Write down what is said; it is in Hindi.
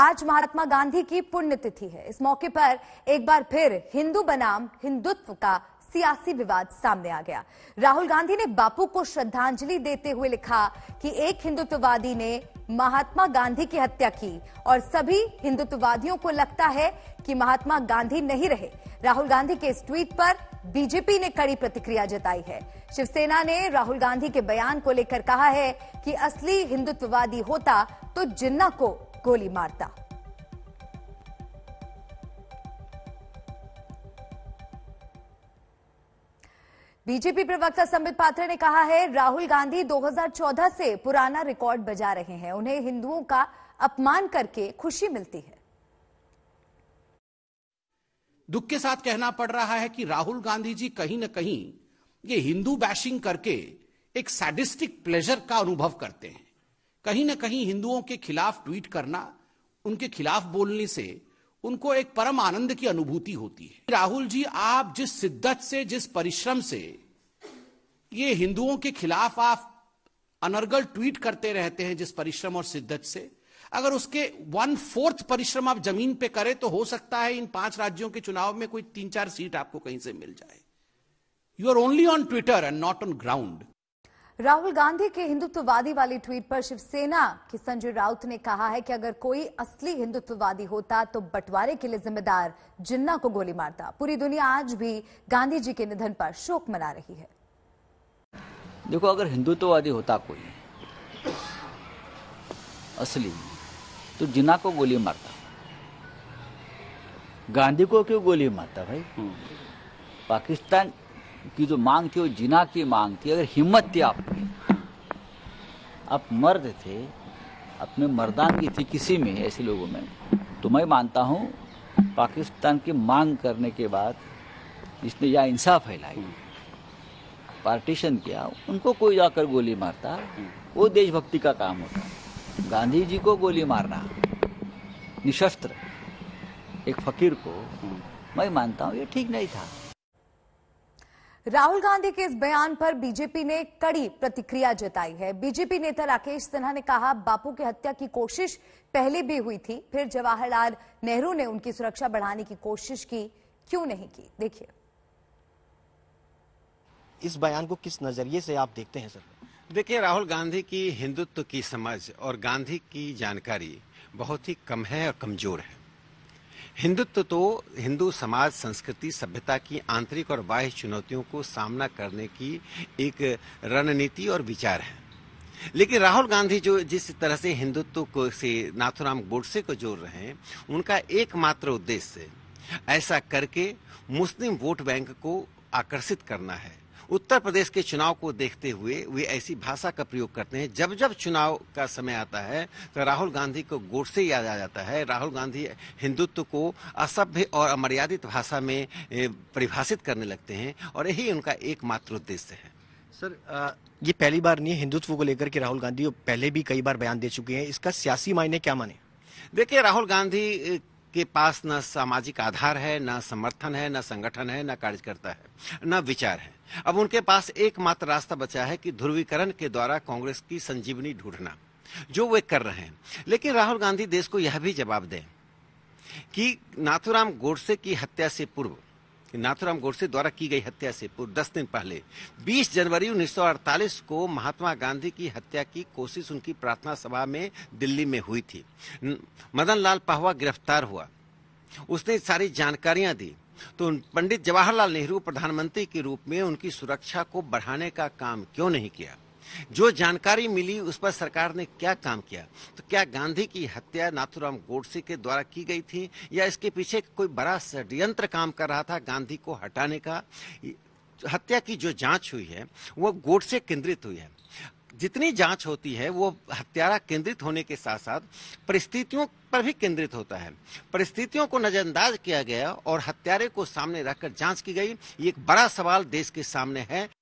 आज महात्मा गांधी की पुण्यतिथि है इस मौके पर एक बार फिर हिंदू बनाम हिंदुत्व का सियासी विवाद सामने आ गया राहुल गांधी ने बापू को श्रद्धांजलि देते हुए लिखा कि एक हिंदुत्ववादी ने महात्मा गांधी की हत्या की और सभी हिंदुत्ववादियों को लगता है कि महात्मा गांधी नहीं रहे राहुल गांधी के इस ट्वीट पर बीजेपी ने कड़ी प्रतिक्रिया जताई है शिवसेना ने राहुल गांधी के बयान को लेकर कहा है कि असली हिंदुत्ववादी होता तो जिन्ना को गोली मारता बीजेपी प्रवक्ता संबित पात्रे ने कहा है राहुल गांधी 2014 से पुराना रिकॉर्ड बजा रहे हैं उन्हें हिंदुओं का अपमान करके खुशी मिलती है दुख के साथ कहना पड़ रहा है कि राहुल गांधी जी कहीं ना कहीं ये हिंदू बैशिंग करके एक सैडिस्टिक प्लेजर का अनुभव करते हैं कहीं ना कहीं हिंदुओं के खिलाफ ट्वीट करना उनके खिलाफ बोलने से उनको एक परम आनंद की अनुभूति होती है राहुल जी आप जिस शिद्दत से जिस परिश्रम से ये हिंदुओं के खिलाफ आप अनर्गल ट्वीट करते रहते हैं जिस परिश्रम और शिद्दत से अगर उसके वन फोर्थ परिश्रम आप जमीन पे करें तो हो सकता है इन पांच राज्यों के चुनाव में कोई तीन चार सीट आपको कहीं से मिल जाए you are only on Twitter and not on ground Rahul Gandhi के हिंदुत्ववादी वाली ट्वीट पर शिवसेना के संजय राउत ने कहा है कि अगर कोई असली हिंदुत्ववादी होता तो बंटवारे के लिए जिम्मेदार जिन्ना को गोली मारता पूरी दुनिया आज भी गांधी जी के निधन पर शोक मना रही है देखो अगर हिंदुत्ववादी होता कोई असली तो जिन्ना को गोली मारता गांधी को क्यों गोली मारता भाई हम्म। पाकिस्तान की जो मांग थी वो जिना की मांग थी अगर हिम्मत थी आपकी आप मर्द थे अपने मर्दानगी थी किसी में ऐसे लोगों में तो मैं मानता हूँ पाकिस्तान की मांग करने के बाद जिसने या इंसाफ फैलाई पार्टीशन किया उनको कोई जाकर गोली मारता वो देशभक्ति का काम होता गांधी जी को गोली मारना निशस्त्र एक फकीर को मैं मानता हूँ ये ठीक नहीं था राहुल गांधी के इस बयान पर बीजेपी ने कड़ी प्रतिक्रिया जताई है बीजेपी नेता राकेश सिन्हा ने कहा बापू की हत्या की कोशिश पहले भी हुई थी फिर जवाहरलाल नेहरू ने उनकी सुरक्षा बढ़ाने की कोशिश की क्यों नहीं की देखिए इस बयान को किस नजरिए से आप देखते हैं सर देखिए राहुल गांधी की हिंदुत्व की समझ और गांधी की जानकारी बहुत ही कम है और कमजोर है हिंदुत्व तो हिंदू समाज संस्कृति सभ्यता की आंतरिक और बाह्य चुनौतियों को सामना करने की एक रणनीति और विचार है लेकिन राहुल गांधी जो जिस तरह से हिंदुत्व को से नाथुराम गोडसे को जोड़ रहे हैं उनका एकमात्र उद्देश्य ऐसा करके मुस्लिम वोट बैंक को आकर्षित करना है उत्तर प्रदेश के चुनाव को देखते हुए वे ऐसी भाषा का प्रयोग करते हैं जब जब चुनाव का समय आता है तो राहुल गांधी को से याद आ जाता है राहुल गांधी हिंदुत्व को असभ्य और अमर्यादित भाषा में परिभाषित करने लगते हैं और यही उनका एकमात्र उद्देश्य है सर ये पहली बार नहीं है हिंदुत्व को लेकर के राहुल गांधी पहले भी कई बार बयान दे चुके हैं इसका सियासी मायने क्या माने देखिए राहुल गांधी के पास न सामाजिक आधार है न समर्थन है न संगठन है न कार्यकर्ता है न विचार है अब उनके पास एकमात्र रास्ता बचा है कि ध्रुवीकरण के द्वारा कांग्रेस की संजीवनी ढूंढना जो वे कर रहे हैं लेकिन राहुल गांधी देश को यह भी जवाब दें कि नाथुराम गोडसे की हत्या से पूर्व कि नाथुराम गोडसे द्वारा की गई हत्या से पूर्व दस दिन पहले 20 जनवरी 1948 को महात्मा गांधी की हत्या की कोशिश उनकी प्रार्थना सभा में दिल्ली में हुई थी मदन लाल पाहवा गिरफ्तार हुआ उसने सारी जानकारियां दी तो पंडित जवाहरलाल नेहरू प्रधानमंत्री के रूप में उनकी सुरक्षा को बढ़ाने का काम क्यों नहीं किया जो जानकारी मिली उस पर सरकार ने क्या काम किया तो क्या गांधी की हत्या नाथुराम गोडसे के द्वारा की गई थी या इसके पीछे कोई बड़ा षड्यंत्र काम कर रहा था गांधी को हटाने का हत्या की जो जांच हुई है वो गोडसे केंद्रित हुई है जितनी जांच होती है वो हत्यारा केंद्रित होने के साथ साथ परिस्थितियों पर भी केंद्रित होता है परिस्थितियों को नजरअंदाज किया गया और हत्यारे को सामने रखकर जांच की गई ये एक बड़ा सवाल देश के सामने है